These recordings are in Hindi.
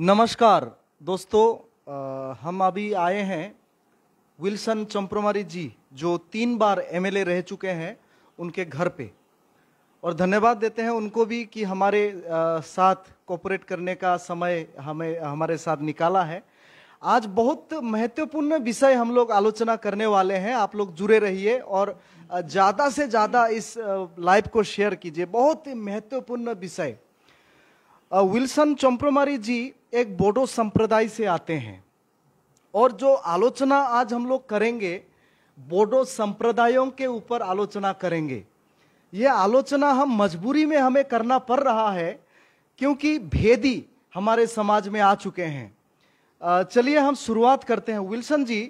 नमस्कार दोस्तों आ, हम अभी आए हैं विल्सन चंप्रमारी जी जो तीन बार एमएलए रह चुके हैं उनके घर पे और धन्यवाद देते हैं उनको भी कि हमारे आ, साथ कॉपरेट करने का समय हमें हमारे साथ निकाला है आज बहुत महत्वपूर्ण विषय हम लोग आलोचना करने वाले हैं आप लोग जुड़े रहिए और ज़्यादा से ज़्यादा इस लाइव को शेयर कीजिए बहुत ही महत्वपूर्ण विषय विल्सन चंप्रमारी जी एक बोडो संप्रदाय से आते हैं और जो आलोचना आज हम लोग करेंगे बोडो संप्रदायों के ऊपर आलोचना करेंगे ये आलोचना हम मजबूरी में हमें करना पड़ रहा है क्योंकि भेदी हमारे समाज में आ चुके हैं चलिए हम शुरुआत करते हैं विल्सन जी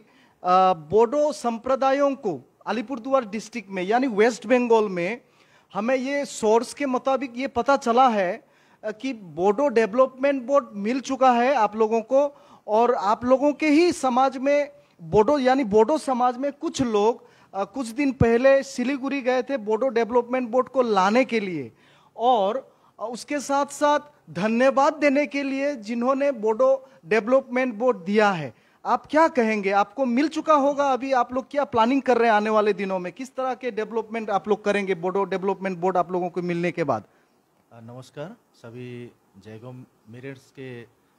बोडो संप्रदायों को अलीपुरद्वार डिस्ट्रिक्ट में यानी वेस्ट बंगाल में हमें ये सोर्स के मुताबिक ये पता चला है कि बोडो डेवलपमेंट बोर्ड मिल चुका है आप लोगों को और आप लोगों के ही समाज में बोडो यानी बोडो समाज में कुछ लोग कुछ दिन पहले सिलीगुड़ी गए थे बोडो डेवलपमेंट बोर्ड को लाने के लिए और उसके साथ साथ धन्यवाद देने के लिए जिन्होंने बोडो डेवलपमेंट बोर्ड दिया है आप क्या कहेंगे आपको मिल चुका होगा अभी आप लोग क्या प्लानिंग कर रहे हैं आने वाले दिनों में किस तरह के डेवलपमेंट आप लोग करेंगे बोडो डेवलपमेंट बोर्ड आप लोगों को मिलने के बाद नमस्कार सभी जयगम मेरेट्स के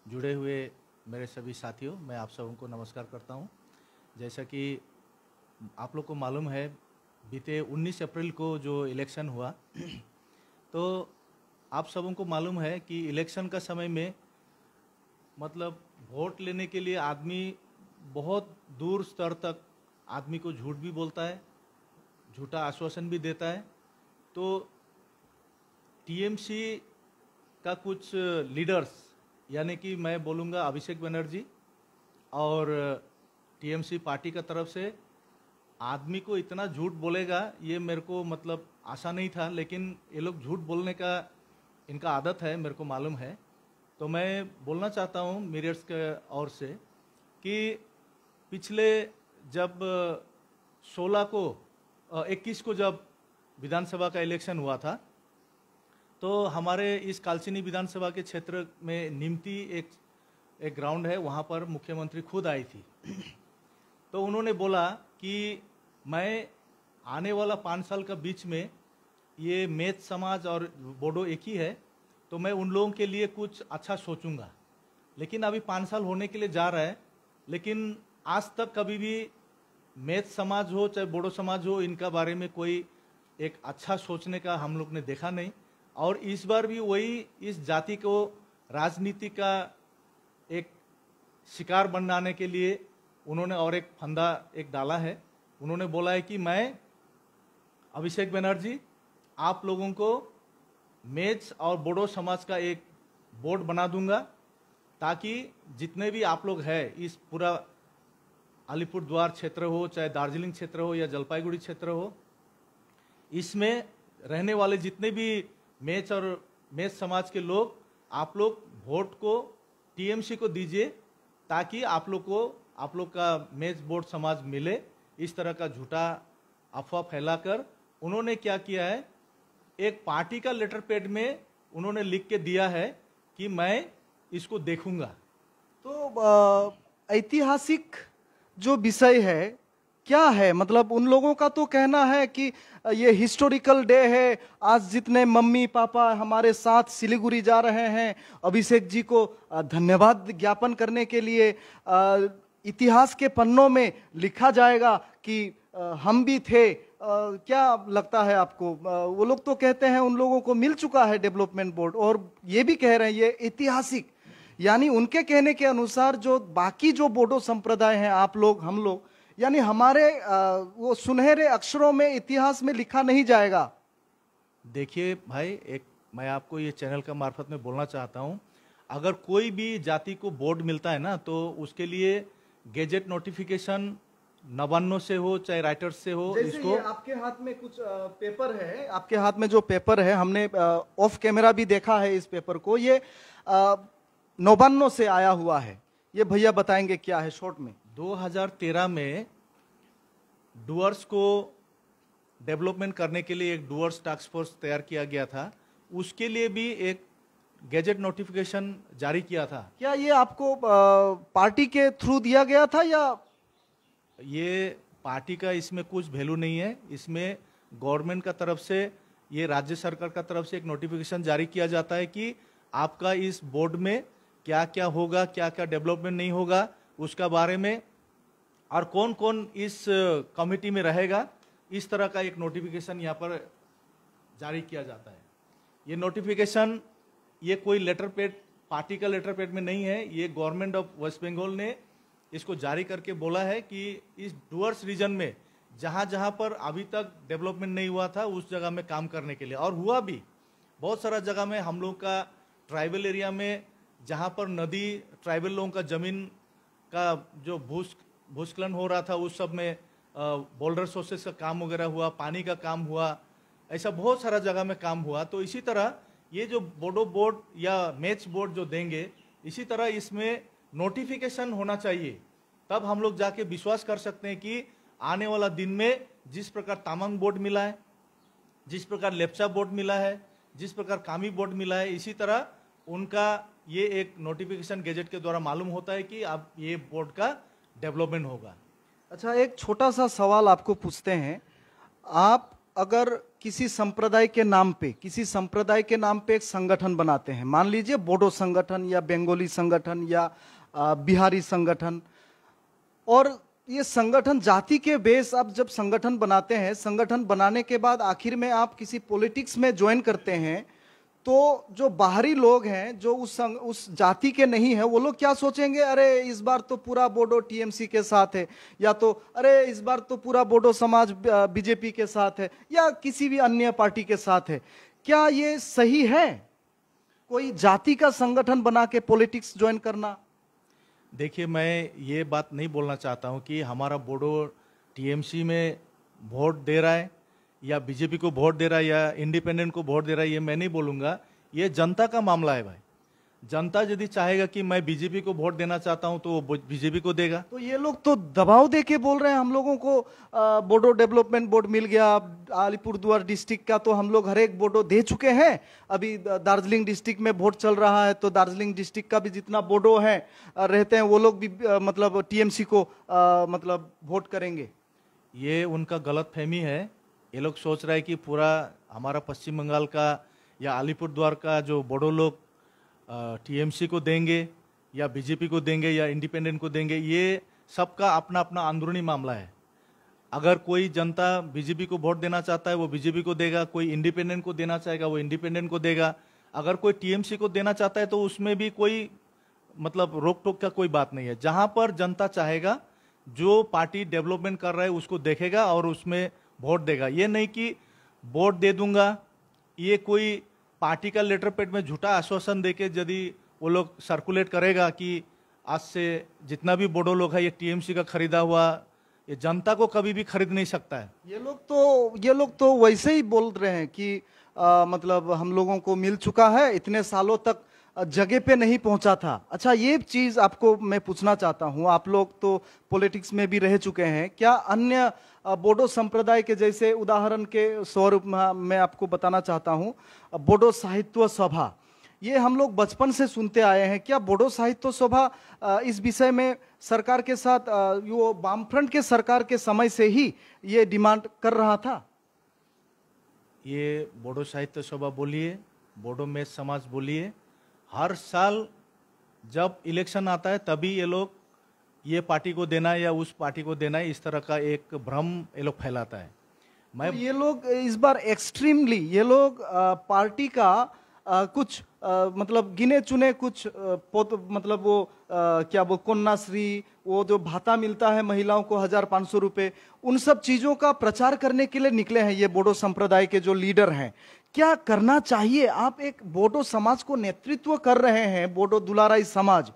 जुड़े हुए मेरे सभी साथियों मैं आप सबों को नमस्कार करता हूं जैसा कि आप लोग को मालूम है बीते 19 अप्रैल को जो इलेक्शन हुआ तो आप सबों को मालूम है कि इलेक्शन का समय में मतलब वोट लेने के लिए आदमी बहुत दूर स्तर तक आदमी को झूठ भी बोलता है झूठा आश्वासन भी देता है तो टीएमसी का कुछ लीडर्स यानी कि मैं बोलूँगा अभिषेक बनर्जी और टीएमसी पार्टी का तरफ से आदमी को इतना झूठ बोलेगा ये मेरे को मतलब आशा नहीं था लेकिन ये लोग झूठ बोलने का इनका आदत है मेरे को मालूम है तो मैं बोलना चाहता हूँ मिरर्स के और से कि पिछले जब 16 को 21 को जब विधानसभा का इलेक्शन हुआ था तो हमारे इस कालचिनी विधानसभा के क्षेत्र में निमती एक एक ग्राउंड है वहाँ पर मुख्यमंत्री खुद आई थी तो उन्होंने बोला कि मैं आने वाला पाँच साल का बीच में ये मेथ समाज और बोडो एक ही है तो मैं उन लोगों के लिए कुछ अच्छा सोचूंगा लेकिन अभी पाँच साल होने के लिए जा रहा है लेकिन आज तक कभी भी मेथ समाज हो चाहे बोडो समाज हो इनका बारे में कोई एक अच्छा सोचने का हम लोग ने देखा नहीं और इस बार भी वही इस जाति को राजनीति का एक शिकार बनाने के लिए उन्होंने और एक फंदा एक डाला है उन्होंने बोला है कि मैं अभिषेक बनर्जी आप लोगों को मेज और बोडो समाज का एक बोर्ड बना दूंगा ताकि जितने भी आप लोग हैं इस पूरा अलीपुर द्वार क्षेत्र हो चाहे दार्जिलिंग क्षेत्र हो या जलपाईगुड़ी क्षेत्र हो इसमें रहने वाले जितने भी मेच और मेच समाज के लोग आप लोग वोट को टीएमसी को दीजिए ताकि आप लोग को आप लोग का मेच बोर्ड समाज मिले इस तरह का झूठा अफवाह फैलाकर उन्होंने क्या किया है एक पार्टी का लेटर पेड में उन्होंने लिख के दिया है कि मैं इसको देखूंगा तो ऐतिहासिक जो विषय है क्या है मतलब उन लोगों का तो कहना है कि ये हिस्टोरिकल डे है आज जितने मम्मी पापा हमारे साथ सिलीगुड़ी जा रहे हैं अभिषेक जी को धन्यवाद ज्ञापन करने के लिए इतिहास के पन्नों में लिखा जाएगा कि हम भी थे क्या लगता है आपको वो लोग तो कहते हैं उन लोगों को मिल चुका है डेवलपमेंट बोर्ड और ये भी कह रहे हैं ये ऐतिहासिक यानी उनके कहने के अनुसार जो बाकी जो बोडो संप्रदाय हैं आप लोग हम लोग यानी हमारे वो सुनहरे अक्षरों में इतिहास में लिखा नहीं जाएगा देखिए भाई एक मैं आपको ये चैनल का मार्फत में बोलना चाहता हूँ अगर कोई भी जाति को बोर्ड मिलता है ना तो उसके लिए गेजेट नोटिफिकेशन नवान्नो से हो चाहे राइटर्स से हो इसको आपके हाथ में कुछ पेपर है आपके हाथ में जो पेपर है हमने ऑफ कैमरा भी देखा है इस पेपर को ये नवान्नो से आया हुआ है ये भैया बताएंगे क्या है शॉर्ट में 2013 में डुअर्स को डेवलपमेंट करने के लिए एक डुअर्स टास्क फोर्स तैयार किया गया था उसके लिए भी एक गैजेट नोटिफिकेशन जारी किया था क्या ये आपको पार्टी के थ्रू दिया गया था या ये पार्टी का इसमें कुछ वैल्यू नहीं है इसमें गवर्नमेंट का तरफ से ये राज्य सरकार का तरफ से एक नोटिफिकेशन जारी किया जाता है कि आपका इस बोर्ड में क्या क्या होगा क्या क्या डेवलपमेंट नहीं होगा उसका बारे में और कौन कौन इस कमेटी में रहेगा इस तरह का एक नोटिफिकेशन यहाँ पर जारी किया जाता है ये नोटिफिकेशन ये कोई लेटर पेड पार्टी का लेटर पेड में नहीं है ये गवर्नमेंट ऑफ वेस्ट बंगाल ने इसको जारी करके बोला है कि इस डुअर्स रीजन में जहाँ जहाँ पर अभी तक डेवलपमेंट नहीं हुआ था उस जगह में काम करने के लिए और हुआ भी बहुत सारा जगह में हम लोग का ट्राइबल एरिया में जहाँ पर नदी ट्राइबल लोगों का ज़मीन का जो भूस भूस्खलन हो रहा था उस सब में बोल्डर सोर्सेस का काम वगैरह हुआ पानी का काम हुआ ऐसा बहुत सारा जगह में काम हुआ तो इसी तरह ये जो बोडो बोर्ड या मैच बोर्ड जो देंगे इसी तरह इसमें नोटिफिकेशन होना चाहिए तब हम लोग जाके विश्वास कर सकते हैं कि आने वाला दिन में जिस प्रकार तामंग बोर्ड मिला है जिस प्रकार लेप्चा बोर्ड मिला है जिस प्रकार कामी बोर्ड मिला है इसी तरह उनका ये एक नोटिफिकेशन गैजेट के द्वारा मालूम होता है कि आप ये बोर्ड का डेवलपमेंट होगा अच्छा एक छोटा सा सवाल आपको पूछते हैं आप अगर किसी संप्रदाय के नाम पे किसी संप्रदाय के नाम पे एक संगठन बनाते हैं मान लीजिए बोडो संगठन या बंगाली संगठन या बिहारी संगठन और ये संगठन जाति के बेस आप जब संगठन बनाते हैं संगठन बनाने के बाद आखिर में आप किसी पॉलिटिक्स में ज्वाइन करते हैं तो जो बाहरी लोग हैं जो उस संग, उस जाति के नहीं हैं वो लोग क्या सोचेंगे अरे इस बार तो पूरा बोडो टीएमसी के साथ है या तो अरे इस बार तो पूरा बोडो समाज बीजेपी के साथ है या किसी भी अन्य पार्टी के साथ है क्या ये सही है कोई जाति का संगठन बना के पॉलिटिक्स ज्वाइन करना देखिए मैं ये बात नहीं बोलना चाहता हूँ कि हमारा बोडो टीएमसी में वोट दे रहा है या बीजेपी को वोट दे रहा है या इंडिपेंडेंट को वोट दे रहा है ये मैं नहीं बोलूँगा ये जनता का मामला है भाई जनता यदि चाहेगा कि मैं बीजेपी को वोट देना चाहता हूं तो वो बीजेपी को देगा तो ये लोग तो दबाव दे के बोल रहे हैं हम लोगों को बोडो डेवलपमेंट बोर्ड मिल गया द्वार डिस्ट्रिक्ट का तो हम लोग हर एक बोडो दे चुके हैं अभी दार्जिलिंग डिस्ट्रिक्ट में वोट चल रहा है तो दार्जिलिंग डिस्ट्रिक्ट का भी जितना बोडो है रहते हैं वो लोग भी मतलब टीएमसी को मतलब वोट करेंगे ये उनका गलत फहमी है ये लोग सोच रहे हैं कि पूरा हमारा पश्चिम बंगाल का या अलीपुर द्वार का जो बड़ो लोग टीएमसी को देंगे या बीजेपी को देंगे या इंडिपेंडेंट को देंगे ये सबका अपना अपना अंदरूनी मामला है अगर कोई जनता बीजेपी को वोट देना चाहता है वो बीजेपी को देगा कोई इंडिपेंडेंट को देना चाहेगा वो इंडिपेंडेंट को देगा अगर कोई टीएमसी को देना चाहता है तो उसमें भी कोई मतलब रोक टोक का कोई बात नहीं है जहां पर जनता चाहेगा जो पार्टी डेवलपमेंट कर रहा है उसको देखेगा और उसमें वोट देगा ये नहीं कि वोट दे दूंगा ये कोई पार्टी का लेटर पेड में झूठा आश्वासन दे के यदि वो लोग सर्कुलेट करेगा कि आज से जितना भी बोडो लोग है ये टीएमसी का खरीदा हुआ ये जनता को कभी भी खरीद नहीं सकता है ये लोग तो ये लोग तो वैसे ही बोल रहे हैं कि आ, मतलब हम लोगों को मिल चुका है इतने सालों तक जगह पे नहीं पहुंचा था अच्छा ये चीज़ आपको मैं पूछना चाहता हूँ आप लोग तो पॉलिटिक्स में भी रह चुके हैं क्या अन्य बोडो संप्रदाय के जैसे उदाहरण के स्वरूप में मैं आपको बताना चाहता हूँ बोडो साहित्य सभा ये हम लोग बचपन से सुनते आए हैं क्या बोडो साहित्य सभा इस विषय में सरकार के साथ वो वामफ्रंट के सरकार के समय से ही ये डिमांड कर रहा था ये बोडो साहित्य सभा बोलिए बोडो में समाज बोलिए हर साल जब इलेक्शन आता है तभी ये लोग ये पार्टी को देना है या उस पार्टी को देना है इस तरह का एक भ्रम ये लोग फैलाता है मैं तो ये लोग इस बार एक्सट्रीमली ये लोग पार्टी का आ, कुछ आ, मतलब गिने चुने कुछ पोत मतलब वो आ, क्या वो कन्याश्री वो जो भाता मिलता है महिलाओं को हजार पाँच सौ रुपये उन सब चीज़ों का प्रचार करने के लिए निकले हैं ये बोडो संप्रदाय के जो लीडर हैं क्या करना चाहिए आप एक बोडो समाज को नेतृत्व कर रहे हैं बोडो दुलाराई समाज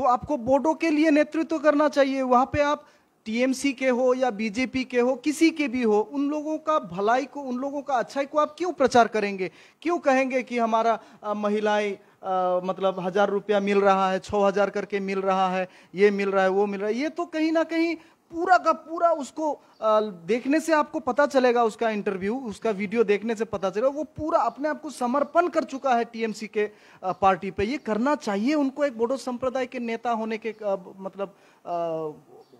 तो आपको बोर्डों के लिए नेतृत्व करना चाहिए वहाँ पे आप टीएमसी के हो या बीजेपी के हो किसी के भी हो उन लोगों का भलाई को उन लोगों का अच्छाई को आप क्यों प्रचार करेंगे क्यों कहेंगे कि हमारा महिलाएं मतलब हज़ार रुपया मिल रहा है छः हज़ार करके मिल रहा है ये मिल रहा है वो मिल रहा है ये तो कहीं ना कहीं पूरा का पूरा उसको देखने से आपको पता चलेगा उसका इंटरव्यू उसका वीडियो देखने से पता चलेगा वो पूरा अपने आप को समर्पण कर चुका है टीएमसी के पार्टी पे ये करना चाहिए उनको एक बोडो संप्रदाय के नेता होने के मतलब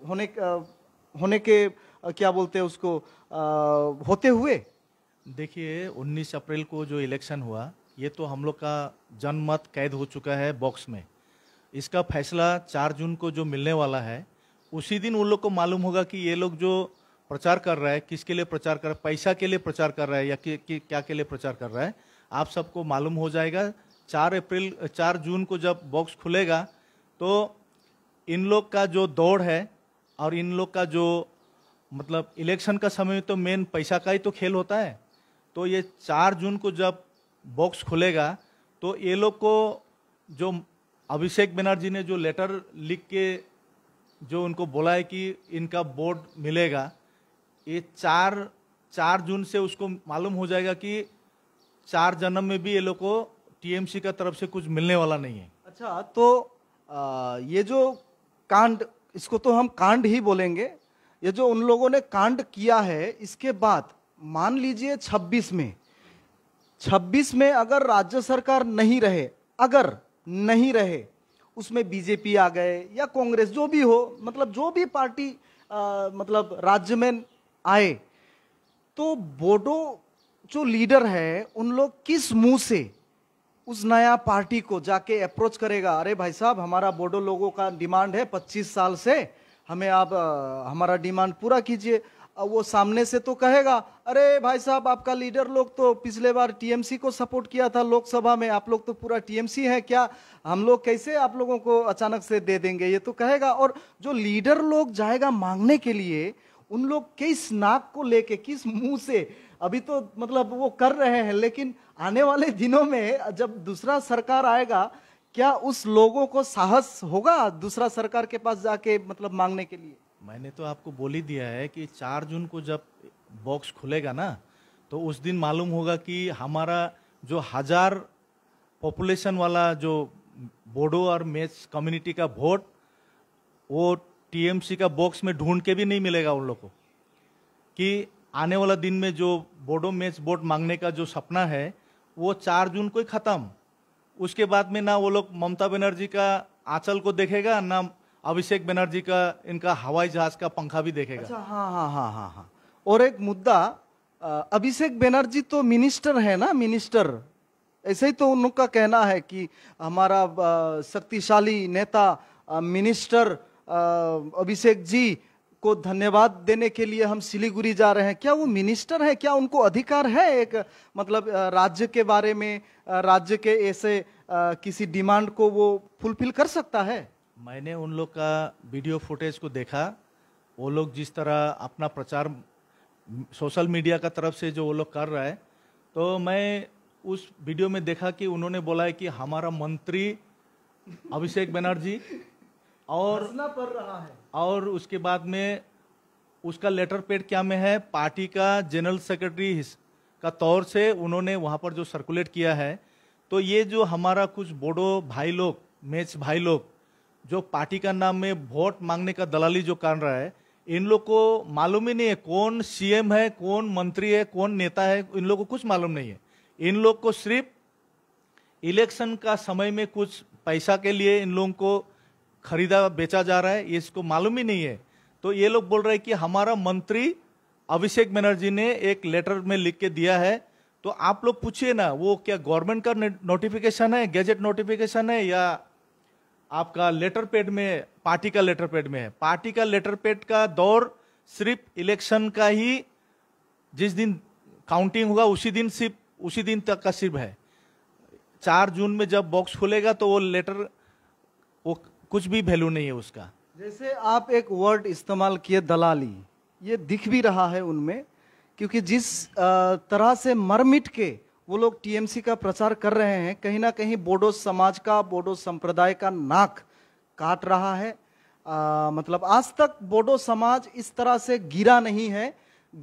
होने होने के क्या बोलते हैं उसको होते हुए देखिए 19 अप्रैल को जो इलेक्शन हुआ ये तो हम लोग का जनमत कैद हो चुका है बॉक्स में इसका फैसला चार जून को जो मिलने वाला है उसी दिन उन लोग को मालूम होगा कि ये लोग जो प्रचार कर रहा है किसके लिए प्रचार कर रहा है पैसा के लिए प्रचार कर रहा है या कि, कि, क्या के लिए प्रचार कर रहा है आप सबको मालूम हो जाएगा चार अप्रैल चार जून को जब बॉक्स खुलेगा तो इन लोग का जो दौड़ है और इन लोग का जो मतलब इलेक्शन का समय तो मेन पैसा का ही तो खेल होता है तो ये चार जून को जब बॉक्स खुलेगा तो ये लोग को जो अभिषेक बनर्जी ने जो लेटर लिख के जो उनको बोला है कि इनका बोर्ड मिलेगा ये चार चार जून से उसको मालूम हो जाएगा कि चार जन्म में भी ये लोग को टीएमसी का तरफ से कुछ मिलने वाला नहीं है अच्छा तो आ, ये जो कांड इसको तो हम कांड ही बोलेंगे ये जो उन लोगों ने कांड किया है इसके बाद मान लीजिए 26 में 26 में अगर राज्य सरकार नहीं रहे अगर नहीं रहे उसमें बीजेपी आ गए या कांग्रेस जो भी हो मतलब जो भी पार्टी आ, मतलब राज्य में आए तो बोडो जो लीडर है उन लोग किस मुंह से उस नया पार्टी को जाके अप्रोच करेगा अरे भाई साहब हमारा बोडो लोगों का डिमांड है 25 साल से हमें आप आ, हमारा डिमांड पूरा कीजिए वो सामने से तो कहेगा अरे भाई साहब आपका लीडर लोग तो पिछले बार टीएमसी को सपोर्ट किया था लोकसभा में आप लोग तो पूरा टीएमसी है क्या हम लोग कैसे आप लोगों को अचानक से दे देंगे ये तो कहेगा और जो लीडर लोग जाएगा मांगने के लिए उन लोग किस नाक को लेके किस मुंह से अभी तो मतलब वो कर रहे हैं लेकिन आने वाले दिनों में जब दूसरा सरकार आएगा क्या उस लोगों को साहस होगा दूसरा सरकार के पास जाके मतलब मांगने के लिए मैंने तो आपको बोल ही दिया है कि चार जून को जब बॉक्स खुलेगा ना तो उस दिन मालूम होगा कि हमारा जो हजार पॉपुलेशन वाला जो बोडो और मेच कम्युनिटी का वोट वो टीएमसी का बॉक्स में ढूंढ के भी नहीं मिलेगा उन लोग को कि आने वाला दिन में जो बोडो मेच वोट मांगने का जो सपना है वो चार जून को ही ख़त्म उसके बाद में ना वो लोग ममता बनर्जी का आंचल को देखेगा ना अभिषेक बनर्जी का इनका हवाई जहाज का पंखा भी देखेगा अच्छा, हाँ हाँ हाँ हाँ हाँ और एक मुद्दा अभिषेक बनर्जी तो मिनिस्टर है ना मिनिस्टर ऐसे ही तो उन लोग का कहना है कि हमारा शक्तिशाली नेता मिनिस्टर अभिषेक जी को धन्यवाद देने के लिए हम सिलीगुड़ी जा रहे हैं क्या वो मिनिस्टर है क्या उनको अधिकार है एक मतलब राज्य के बारे में राज्य के ऐसे किसी डिमांड को वो फुलफिल कर सकता है मैंने उन लोग का वीडियो फुटेज को देखा वो लोग जिस तरह अपना प्रचार सोशल मीडिया का तरफ से जो वो लोग कर रहा है तो मैं उस वीडियो में देखा कि उन्होंने बोला है कि हमारा मंत्री अभिषेक बनर्जी और पड़ रहा है और उसके बाद में उसका लेटर पेड क्या में है पार्टी का जनरल सेक्रेटरी का तौर से उन्होंने वहाँ पर जो सर्कुलेट किया है तो ये जो हमारा कुछ बोडो भाई लोग मेच भाई लोग जो पार्टी का नाम में वोट मांगने का दलाली जो कर रहा है इन लोग को मालूम ही नहीं है कौन सीएम है कौन मंत्री है कौन नेता है इन लोग को कुछ मालूम नहीं है इन लोग को सिर्फ इलेक्शन का समय में कुछ पैसा के लिए इन लोगों को खरीदा बेचा जा रहा है इसको मालूम ही नहीं है तो ये लोग बोल रहे हैं कि हमारा मंत्री अभिषेक बनर्जी ने एक लेटर में लिख के दिया है तो आप लोग पूछिए ना वो क्या गवर्नमेंट का नोटिफिकेशन है गैजेट नोटिफिकेशन है या आपका लेटर पेड में पार्टी का लेटर पेड में है पार्टी का लेटर पेड का दौर सिर्फ इलेक्शन का ही जिस दिन काउंटिंग होगा उसी दिन सिर्फ उसी दिन तक का सिर्फ है चार जून में जब बॉक्स खुलेगा तो वो लेटर वो कुछ भी वैल्यू नहीं है उसका जैसे आप एक वर्ड इस्तेमाल किए दलाली ये दिख भी रहा है उनमें क्योंकि जिस तरह से मरमिट के वो लोग टीएमसी का प्रचार कर रहे हैं कहीं ना कहीं बोडो समाज का बोडो संप्रदाय का नाक काट रहा है आ, मतलब आज तक बोडो समाज इस तरह से गिरा नहीं है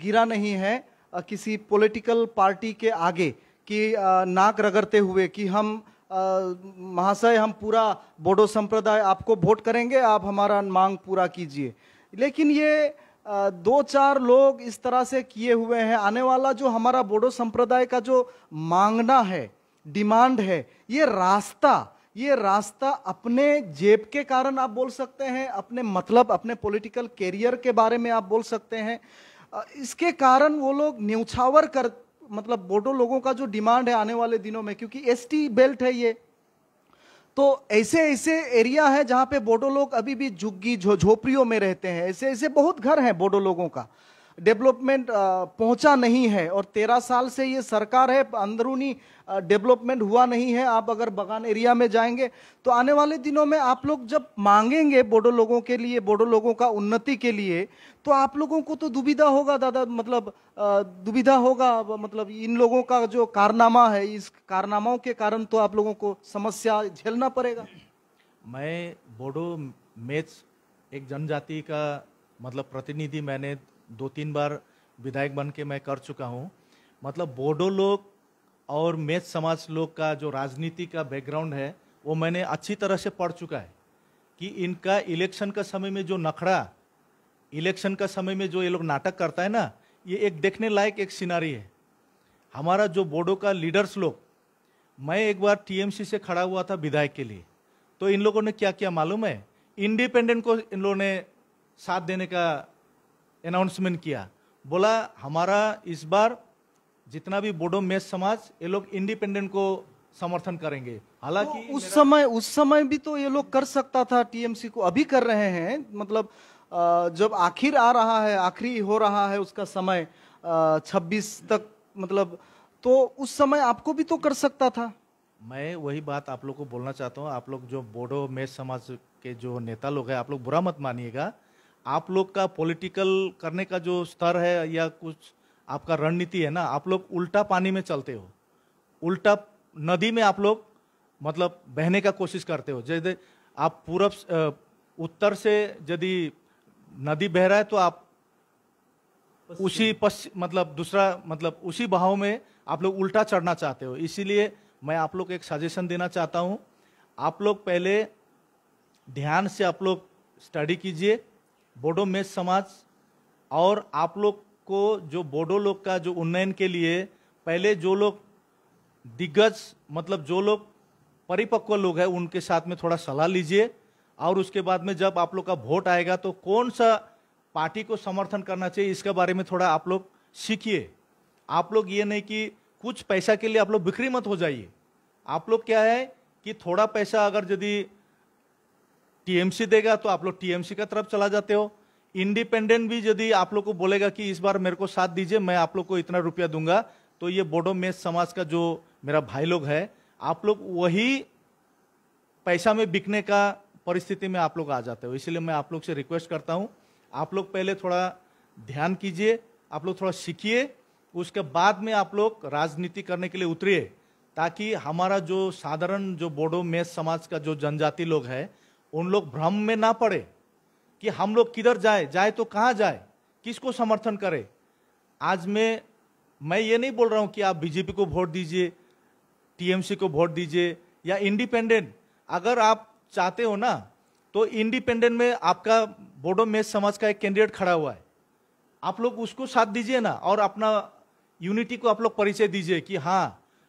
गिरा नहीं है आ, किसी पॉलिटिकल पार्टी के आगे कि आ, नाक रगड़ते हुए कि हम महाशय हम पूरा बोडो संप्रदाय आपको वोट करेंगे आप हमारा मांग पूरा कीजिए लेकिन ये दो चार लोग इस तरह से किए हुए हैं आने वाला जो हमारा बोडो संप्रदाय का जो मांगना है डिमांड है ये रास्ता ये रास्ता अपने जेब के कारण आप बोल सकते हैं अपने मतलब अपने पॉलिटिकल कैरियर के बारे में आप बोल सकते हैं इसके कारण वो लोग न्यौछावर कर मतलब बोडो लोगों का जो डिमांड है आने वाले दिनों में क्योंकि एसटी बेल्ट है ये तो ऐसे ऐसे एरिया है जहां पे बोडो लोग अभी भी झुग्गी झोपड़ियों जो, में रहते हैं ऐसे ऐसे बहुत घर हैं बोडो लोगों का डेवलपमेंट पहुंचा नहीं है और तेरह साल से ये सरकार है अंदरूनी डेवलपमेंट हुआ नहीं है आप अगर बगान एरिया में जाएंगे तो आने वाले दिनों में आप लोग जब मांगेंगे बोडो लोगों के लिए बोडो लोगों का उन्नति के लिए तो आप लोगों को तो दुविधा होगा दादा मतलब दुविधा होगा मतलब इन लोगों का जो कारनामा है इस कारनामाओं के कारण तो आप लोगों को समस्या झेलना पड़ेगा मैं बोडो मेच एक जनजाति का मतलब प्रतिनिधि मैंने दो तीन बार विधायक बन के मैं कर चुका हूँ मतलब बोडो लोग और मेच समाज लोग का जो राजनीति का बैकग्राउंड है वो मैंने अच्छी तरह से पढ़ चुका है कि इनका इलेक्शन का समय में जो नखड़ा इलेक्शन का समय में जो ये लोग नाटक करता है ना ये एक देखने लायक एक सिनारी है हमारा जो बोडो का लीडर्स लोग मैं एक बार टीएमसी से खड़ा हुआ था विधायक के लिए तो इन लोगों ने क्या किया मालूम है इंडिपेंडेंट को इन लोगों ने साथ देने का अनाउंसमेंट किया बोला हमारा इस बार जितना भी बोडो मेस समाज ये लोग इंडिपेंडेंट को समर्थन करेंगे हालांकि तो उस समय उस समय भी तो ये लोग कर सकता था टीएमसी को अभी कर रहे हैं मतलब जब आखिर आ रहा है आखिरी हो रहा है उसका समय 26 तक मतलब तो उस समय आपको भी तो कर सकता था मैं वही बात आप लोग को बोलना चाहता हूँ आप लोग जो बोडो मेस समाज के जो नेता लोग हैं आप लोग बुरा मत मानिएगा आप लोग का पॉलिटिकल करने का जो स्तर है या कुछ आपका रणनीति है ना आप लोग उल्टा पानी में चलते हो उल्टा नदी में आप लोग मतलब बहने का कोशिश करते हो जैसे आप पूरब उत्तर से यदि नदी बह रहा है तो आप उसी पश्चिम मतलब दूसरा मतलब उसी बहाव में आप लोग उल्टा चढ़ना चाहते हो इसीलिए मैं आप लोग एक सजेशन देना चाहता हूँ आप लोग पहले ध्यान से आप लोग स्टडी कीजिए बोडो मेस समाज और आप लोग को जो बोडो लोग का जो उन्नयन के लिए पहले जो लोग दिग्गज मतलब जो लोग परिपक्व लोग हैं उनके साथ में थोड़ा सलाह लीजिए और उसके बाद में जब आप लोग का वोट आएगा तो कौन सा पार्टी को समर्थन करना चाहिए इसके बारे में थोड़ा आप लोग सीखिए आप लोग ये नहीं कि कुछ पैसा के लिए आप लोग बिक्री मत हो जाइए आप लोग क्या है कि थोड़ा पैसा अगर यदि टीएमसी देगा तो आप लोग टीएमसी का तरफ चला जाते हो इंडिपेंडेंट भी यदि आप लोग को बोलेगा कि इस बार मेरे को साथ दीजिए मैं आप लोग को इतना रुपया दूंगा तो ये बोडो मेज समाज का जो मेरा भाई लोग है आप लोग वही पैसा में बिकने का परिस्थिति में आप लोग आ जाते हो इसलिए मैं आप लोग से रिक्वेस्ट करता हूँ आप लोग पहले थोड़ा ध्यान कीजिए आप लोग थोड़ा सीखिए उसके बाद में आप लोग राजनीति करने के लिए उतरिए ताकि हमारा जो साधारण जो बोडो मेज समाज का जो जनजाति लोग है उन लोग भ्रम में ना पड़े कि हम लोग किधर जाए जाए तो कहाँ जाए किसको समर्थन करें आज मैं मैं ये नहीं बोल रहा हूँ कि आप बीजेपी को वोट दीजिए टीएमसी को वोट दीजिए या इंडिपेंडेंट अगर आप चाहते हो ना तो इंडिपेंडेंट में आपका बोडो में समाज का एक कैंडिडेट खड़ा हुआ है आप लोग उसको साथ दीजिए ना और अपना यूनिटी को आप लोग परिचय दीजिए कि हाँ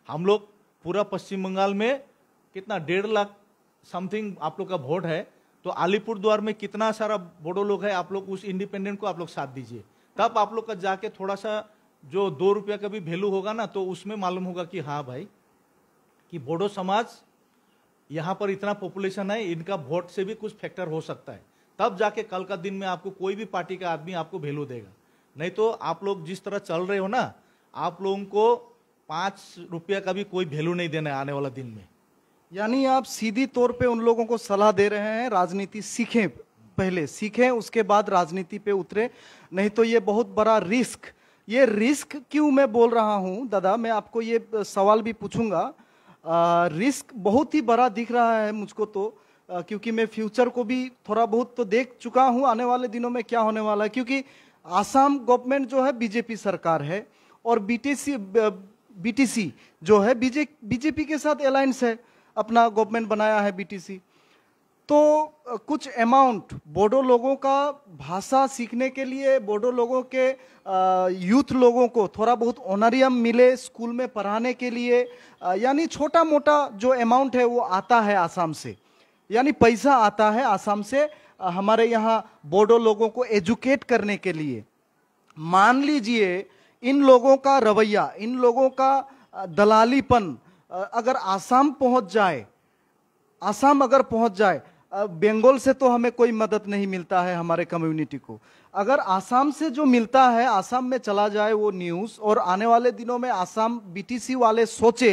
हम लोग पूरा पश्चिम बंगाल में कितना डेढ़ लाख समथिंग आप लोग का वोट है तो द्वार में कितना सारा बोडो लोग है आप लोग उस इंडिपेंडेंट को आप लोग साथ दीजिए तब आप लोग का जाके थोड़ा सा जो दो रुपया का भी वैल्यू होगा ना तो उसमें मालूम होगा कि हाँ भाई कि बोडो समाज यहाँ पर इतना पॉपुलेशन है इनका वोट से भी कुछ फैक्टर हो सकता है तब जाके कल का दिन में आपको कोई भी पार्टी का आदमी आपको वैल्यू देगा नहीं तो आप लोग जिस तरह चल रहे हो ना आप लोगों को पाँच रुपया का भी कोई वैल्यू नहीं देना है आने वाला दिन में यानी आप सीधी तौर पे उन लोगों को सलाह दे रहे हैं राजनीति सीखें पहले सीखें उसके बाद राजनीति पे उतरे नहीं तो ये बहुत बड़ा रिस्क ये रिस्क क्यों मैं बोल रहा हूँ दादा मैं आपको ये सवाल भी पूछूंगा रिस्क बहुत ही बड़ा दिख रहा है मुझको तो आ, क्योंकि मैं फ्यूचर को भी थोड़ा बहुत तो देख चुका हूँ आने वाले दिनों में क्या होने वाला है क्योंकि आसाम गवर्नमेंट जो है बीजेपी सरकार है और बीटीसी बीटीसी जो है बीजे बीजेपी के साथ अलायंस है अपना गवर्नमेंट बनाया है बीटीसी तो कुछ अमाउंट बोडो लोगों का भाषा सीखने के लिए बोडो लोगों के यूथ लोगों को थोड़ा बहुत ऑनरियम मिले स्कूल में पढ़ाने के लिए यानी छोटा मोटा जो अमाउंट है वो आता है आसाम से यानी पैसा आता है आसाम से हमारे यहाँ बोडो लोगों को एजुकेट करने के लिए मान लीजिए इन लोगों का रवैया इन लोगों का दलालीपन अगर आसाम पहुंच जाए आसाम अगर पहुंच जाए बंगाल से तो हमें कोई मदद नहीं मिलता है हमारे कम्युनिटी को अगर आसाम से जो मिलता है आसाम में चला जाए वो न्यूज़ और आने वाले दिनों में आसाम बीटीसी वाले सोचे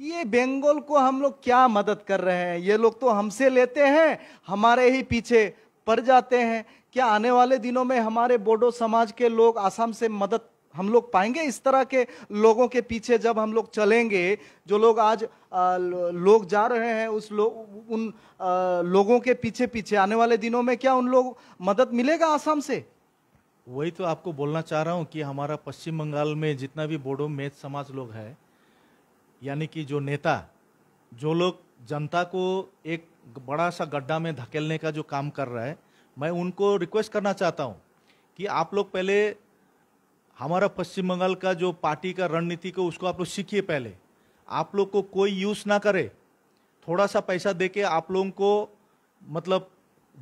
ये बंगाल को हम लोग क्या मदद कर रहे हैं ये लोग तो हमसे लेते हैं हमारे ही पीछे पड़ जाते हैं क्या आने वाले दिनों में हमारे बोडो समाज के लोग आसाम से मदद हम लोग पाएंगे इस तरह के लोगों के पीछे जब हम लोग चलेंगे जो लोग आज आ, लोग जा रहे हैं उस लोग उन आ, लोगों के पीछे पीछे आने वाले दिनों में क्या उन लोग मदद मिलेगा आसाम से वही तो आपको बोलना चाह रहा हूँ कि हमारा पश्चिम बंगाल में जितना भी बोडो मेच समाज लोग है यानी कि जो नेता जो लोग जनता को एक बड़ा सा गड्ढा में धकेलने का जो काम कर रहा है मैं उनको रिक्वेस्ट करना चाहता हूँ कि आप लोग पहले हमारा पश्चिम बंगाल का जो पार्टी का रणनीति को उसको आप लोग सीखिए पहले आप लोग को कोई यूज़ ना करे थोड़ा सा पैसा दे के आप लोगों को मतलब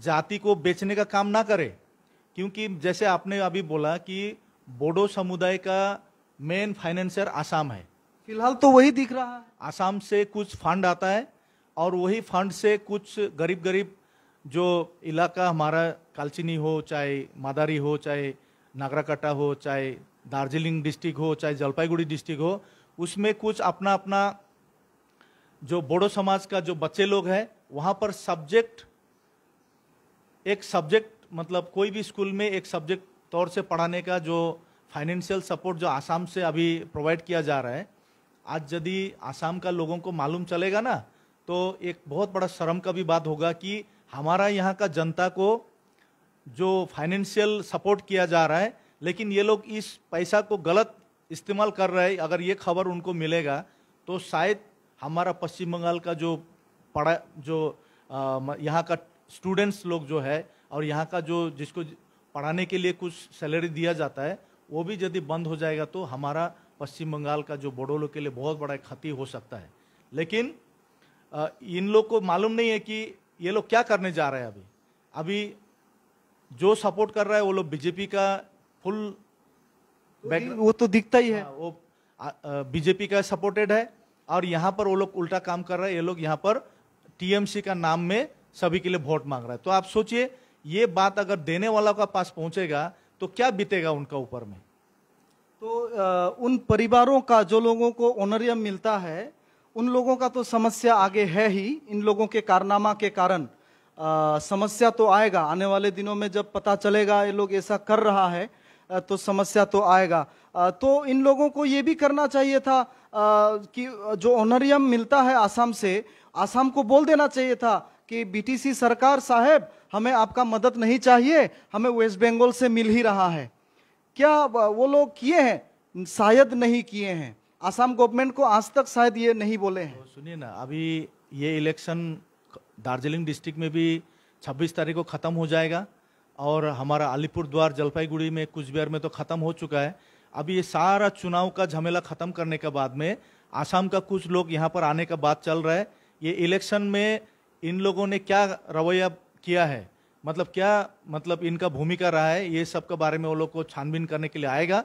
जाति को बेचने का काम ना करे क्योंकि जैसे आपने अभी बोला कि बोडो समुदाय का मेन फाइनेंसर आसाम है फिलहाल तो वही दिख रहा है आसाम से कुछ फंड आता है और वही फंड से कुछ गरीब गरीब जो इलाका हमारा कालचिनी हो चाहे मादारी हो चाहे नागराकटा हो चाहे दार्जिलिंग डिस्ट्रिक्ट हो चाहे जलपाईगुड़ी डिस्ट्रिक्ट हो उसमें कुछ अपना अपना जो बोडो समाज का जो बच्चे लोग हैं वहाँ पर सब्जेक्ट एक सब्जेक्ट मतलब कोई भी स्कूल में एक सब्जेक्ट तौर से पढ़ाने का जो फाइनेंशियल सपोर्ट जो आसाम से अभी प्रोवाइड किया जा रहा है आज यदि आसाम का लोगों को मालूम चलेगा ना तो एक बहुत बड़ा शर्म का भी बात होगा कि हमारा यहाँ का जनता को जो फाइनेंशियल सपोर्ट किया जा रहा है लेकिन ये लोग इस पैसा को गलत इस्तेमाल कर रहे हैं अगर ये खबर उनको मिलेगा तो शायद हमारा पश्चिम बंगाल का जो पढ़ा जो यहाँ का स्टूडेंट्स लोग जो है और यहाँ का जो जिसको पढ़ाने के लिए कुछ सैलरी दिया जाता है वो भी यदि बंद हो जाएगा तो हमारा पश्चिम बंगाल का जो बड़ो लोग के लिए बहुत बड़ा क्षति हो सकता है लेकिन इन लोग को मालूम नहीं है कि ये लोग क्या करने जा रहे हैं अभी अभी जो सपोर्ट कर रहा है वो लोग बीजेपी का फुल तो वो तो दिखता ही है हाँ, वो बीजेपी का सपोर्टेड है और यहाँ पर वो लोग उल्टा काम कर रहे हैं ये लोग यहाँ पर टीएमसी का नाम में सभी के लिए वोट मांग रहा है तो आप सोचिए ये बात अगर देने वाला का पास पहुंचेगा तो क्या बीतेगा उनका ऊपर में तो आ, उन परिवारों का जो लोगों को ओनरियम मिलता है उन लोगों का तो समस्या आगे है ही इन लोगों के कारनामा के कारण आ, समस्या तो आएगा आने वाले दिनों में जब पता चलेगा ये लोग ऐसा कर रहा है तो समस्या तो आएगा तो इन लोगों को ये भी करना चाहिए था कि जो ऑनरियम मिलता है आसाम से आसाम को बोल देना चाहिए था कि बीटीसी सरकार साहब हमें आपका मदद नहीं चाहिए हमें वेस्ट बंगाल से मिल ही रहा है क्या वो लोग किए हैं शायद नहीं किए हैं आसाम गवर्नमेंट को आज तक शायद ये नहीं बोले हैं तो सुनिए ना अभी ये इलेक्शन दार्जिलिंग डिस्ट्रिक्ट में भी 26 तारीख को ख़त्म हो जाएगा और हमारा अलीपुर द्वार जलपाईगुड़ी में कुचबिहार में तो ख़त्म हो चुका है अभी ये सारा चुनाव का झमेला ख़त्म करने के बाद में आसाम का कुछ लोग यहाँ पर आने का बात चल रहा है ये इलेक्शन में इन लोगों ने क्या रवैया किया है मतलब क्या मतलब इनका भूमिका रहा है ये सब के बारे में वो लोग को छानबीन करने के लिए आएगा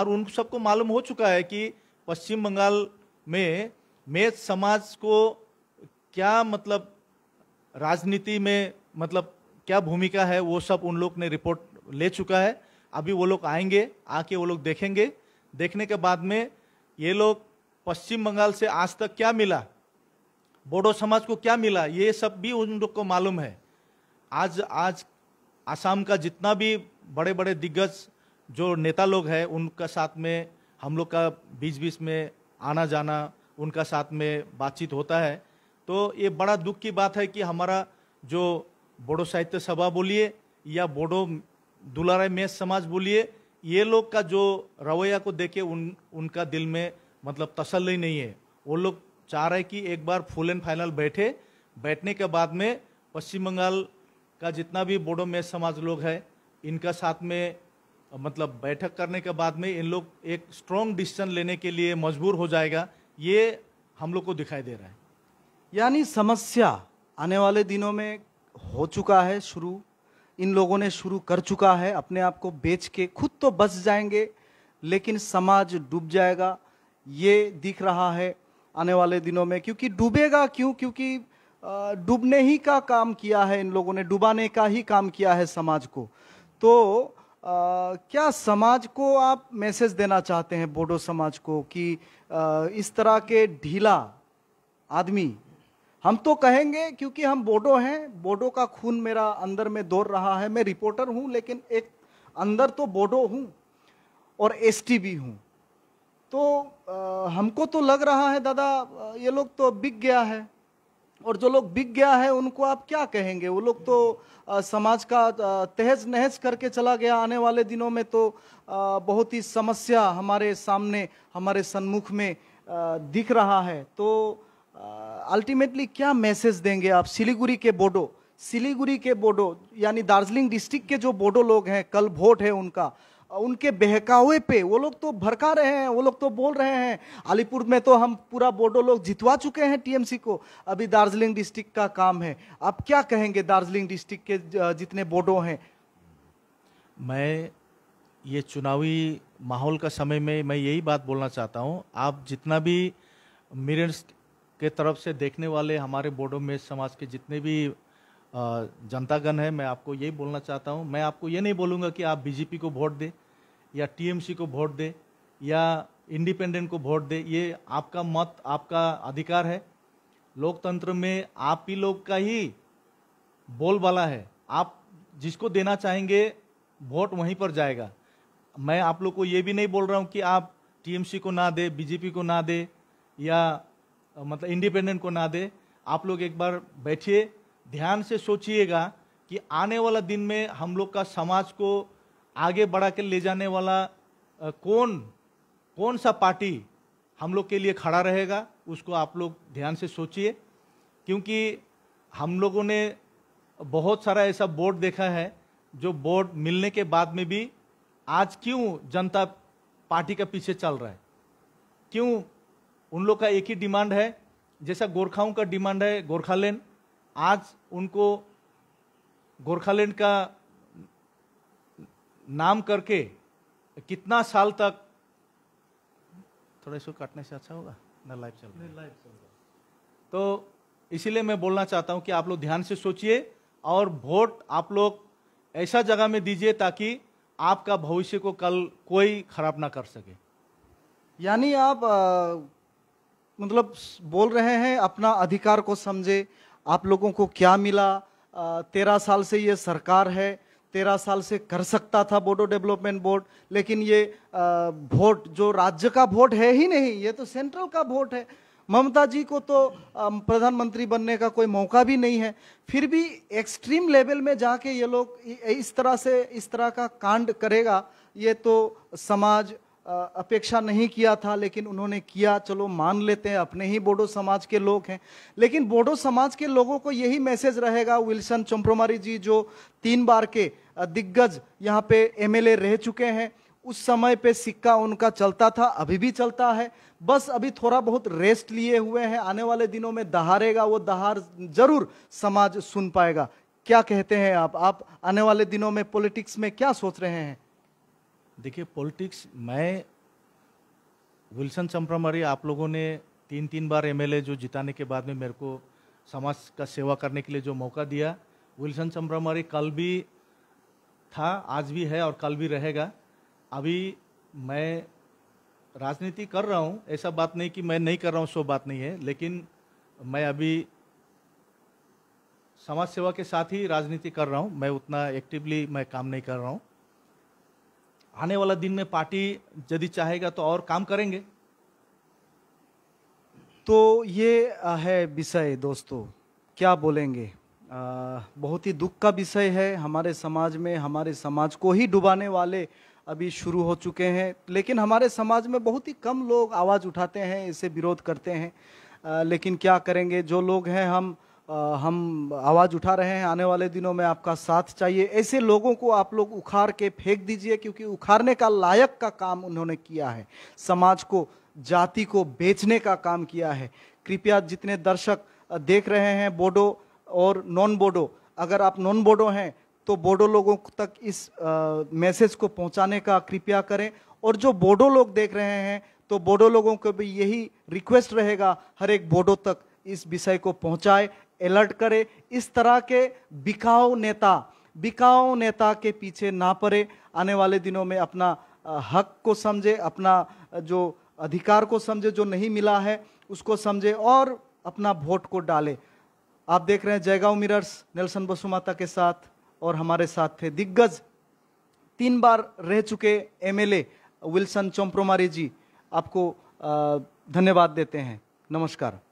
और उन सबको मालूम हो चुका है कि पश्चिम बंगाल में मेज समाज को क्या मतलब राजनीति में मतलब क्या भूमिका है वो सब उन लोग ने रिपोर्ट ले चुका है अभी वो लोग आएंगे आके वो लोग देखेंगे देखने के बाद में ये लोग पश्चिम बंगाल से आज तक क्या मिला बोडो समाज को क्या मिला ये सब भी उन लोग को मालूम है आज आज आसाम का जितना भी बड़े बड़े दिग्गज जो नेता लोग हैं उनका साथ में हम लोग का बीच बीच में आना जाना उनका साथ में बातचीत होता है तो ये बड़ा दुख की बात है कि हमारा जो बोडो साहित्य सभा बोलिए या बोडो दुलाराय मेस समाज बोलिए ये लोग का जो रवैया को देखे उन उनका दिल में मतलब तसल्ली नहीं है वो लोग चाह रहे कि एक बार फुल एंड फाइनल बैठे बैठने के बाद में पश्चिम बंगाल का जितना भी बोडो मेस समाज लोग है इनका साथ में मतलब बैठक करने के बाद में इन लोग एक स्ट्रॉन्ग डिसीजन लेने के लिए मजबूर हो जाएगा ये हम लोग को दिखाई दे रहा है यानी समस्या आने वाले दिनों में हो चुका है शुरू इन लोगों ने शुरू कर चुका है अपने आप को बेच के खुद तो बच जाएंगे लेकिन समाज डूब जाएगा ये दिख रहा है आने वाले दिनों में क्योंकि डूबेगा क्यों क्योंकि डूबने ही का काम किया है इन लोगों ने डूबाने का ही काम किया है समाज को तो आ, क्या समाज को आप मैसेज देना चाहते हैं बोडो समाज को कि आ, इस तरह के ढीला आदमी हम तो कहेंगे क्योंकि हम बोडो हैं बोडो का खून मेरा अंदर में दौड़ रहा है मैं रिपोर्टर हूँ लेकिन एक अंदर तो बोडो हूँ और एस भी हूँ तो आ, हमको तो लग रहा है दादा ये लोग तो बिक गया है और जो लोग बिक गया है उनको आप क्या कहेंगे वो लोग तो आ, समाज का तहज नहज करके चला गया आने वाले दिनों में तो आ, बहुत ही समस्या हमारे सामने हमारे सन्मुख में आ, दिख रहा है तो आ, अल्टीमेटली क्या मैसेज देंगे आप सिलीगुड़ी के बोडो सिलीगुड़ी के बोडो यानी दार्जिलिंग डिस्ट्रिक्ट के जो बोडो लोग हैं कल वोट है उनका उनके बहकावे पे वो लोग तो भड़का रहे हैं वो लोग तो बोल रहे हैं अलीपुर में तो हम पूरा बोडो लोग जितवा चुके हैं टीएमसी को अभी दार्जिलिंग डिस्ट्रिक्ट का काम है आप क्या कहेंगे दार्जिलिंग डिस्ट्रिक्ट के जितने बोडो हैं मैं ये चुनावी माहौल का समय में मैं यही बात बोलना चाहता हूँ आप जितना भी मेरे के तरफ से देखने वाले हमारे बोर्डो में समाज के जितने भी जनतागण है मैं आपको यही बोलना चाहता हूँ मैं आपको ये नहीं बोलूँगा कि आप बीजेपी को वोट दें या टीएमसी को वोट दें या इंडिपेंडेंट को वोट दें ये आपका मत आपका अधिकार है लोकतंत्र में आप ही लोग का ही बोलबाला है आप जिसको देना चाहेंगे वोट वहीं पर जाएगा मैं आप लोग को ये भी नहीं बोल रहा हूँ कि आप टीएमसी को ना दे बीजेपी को ना दे या मतलब इंडिपेंडेंट को ना दे आप लोग एक बार बैठिए ध्यान से सोचिएगा कि आने वाला दिन में हम लोग का समाज को आगे बढ़ा के ले जाने वाला कौन कौन सा पार्टी हम लोग के लिए खड़ा रहेगा उसको आप लोग ध्यान से सोचिए क्योंकि हम लोगों ने बहुत सारा ऐसा बोर्ड देखा है जो बोर्ड मिलने के बाद में भी आज क्यों जनता पार्टी का पीछे चल रहा है क्यों उन लोग का एक ही डिमांड है जैसा गोरखाओं का डिमांड है गोरखालैंड आज उनको गोरखालैंड का नाम करके कितना साल तक थोड़ा इसको काटने से अच्छा होगा ना लाइव चल रहा है तो इसीलिए मैं बोलना चाहता हूं कि आप लोग ध्यान से सोचिए और वोट आप लोग ऐसा जगह में दीजिए ताकि आपका भविष्य को कल कोई खराब ना कर सके यानी आप आ... मतलब बोल रहे हैं अपना अधिकार को समझे आप लोगों को क्या मिला तेरह साल से ये सरकार है तेरह साल से कर सकता था बोडो डेवलपमेंट बोर्ड लेकिन ये वोट जो राज्य का वोट है ही नहीं ये तो सेंट्रल का वोट है ममता जी को तो प्रधानमंत्री बनने का कोई मौका भी नहीं है फिर भी एक्सट्रीम लेवल में जाके ये लोग इस तरह से इस तरह का कांड करेगा ये तो समाज अपेक्षा नहीं किया था लेकिन उन्होंने किया चलो मान लेते हैं अपने ही बोडो समाज के लोग हैं लेकिन बोडो समाज के लोगों को यही मैसेज रहेगा विल्सन चंप्रोमारी जी जो तीन बार के दिग्गज यहाँ पे एमएलए रह चुके हैं उस समय पे सिक्का उनका चलता था अभी भी चलता है बस अभी थोड़ा बहुत रेस्ट लिए हुए हैं आने वाले दिनों में दहारेगा वो दहार जरूर समाज सुन पाएगा क्या कहते हैं आप आप आने वाले दिनों में पॉलिटिक्स में क्या सोच रहे हैं देखिए पॉलिटिक्स मैं विल्सन चंप्रमारी आप लोगों ने तीन तीन बार एमएलए जो जिताने के बाद में मेरे को समाज का सेवा करने के लिए जो मौका दिया विल्सन चंप्रमारी कल भी था आज भी है और कल भी रहेगा अभी मैं राजनीति कर रहा हूँ ऐसा बात नहीं कि मैं नहीं कर रहा हूँ सो बात नहीं है लेकिन मैं अभी समाज सेवा के साथ ही राजनीति कर रहा हूँ मैं उतना एक्टिवली मैं काम नहीं कर रहा हूँ आने वाला दिन में पार्टी यदि चाहेगा तो और काम करेंगे तो ये है विषय दोस्तों क्या बोलेंगे आ, बहुत ही दुख का विषय है हमारे समाज में हमारे समाज को ही डुबाने वाले अभी शुरू हो चुके हैं लेकिन हमारे समाज में बहुत ही कम लोग आवाज़ उठाते हैं इसे विरोध करते हैं आ, लेकिन क्या करेंगे जो लोग हैं हम हम आवाज़ उठा रहे हैं आने वाले दिनों में आपका साथ चाहिए ऐसे लोगों को आप लोग उखाड़ के फेंक दीजिए क्योंकि उखाड़ने का लायक का काम उन्होंने किया है समाज को जाति को बेचने का काम किया है कृपया जितने दर्शक देख रहे हैं बोडो और नॉन बोडो अगर आप नॉन बोडो हैं तो बोडो लोगों तक इस मैसेज को पहुँचाने का कृपया करें और जो बोडो लोग देख रहे हैं तो बोडो लोगों को भी यही रिक्वेस्ट रहेगा हर एक बोडो तक इस विषय को पहुंचाए अलर्ट करे इस तरह के बिकाऊ नेता बिकाऊ नेता के पीछे ना पड़े आने वाले दिनों में अपना हक को समझे अपना जो अधिकार को समझे जो नहीं मिला है उसको समझे और अपना वोट को डाले आप देख रहे हैं जयगांव मिरर्स नेल्सन बसुमाता के साथ और हमारे साथ थे दिग्गज तीन बार रह चुके एमएलए विल्सन चौंप्रोमारी जी आपको धन्यवाद देते हैं नमस्कार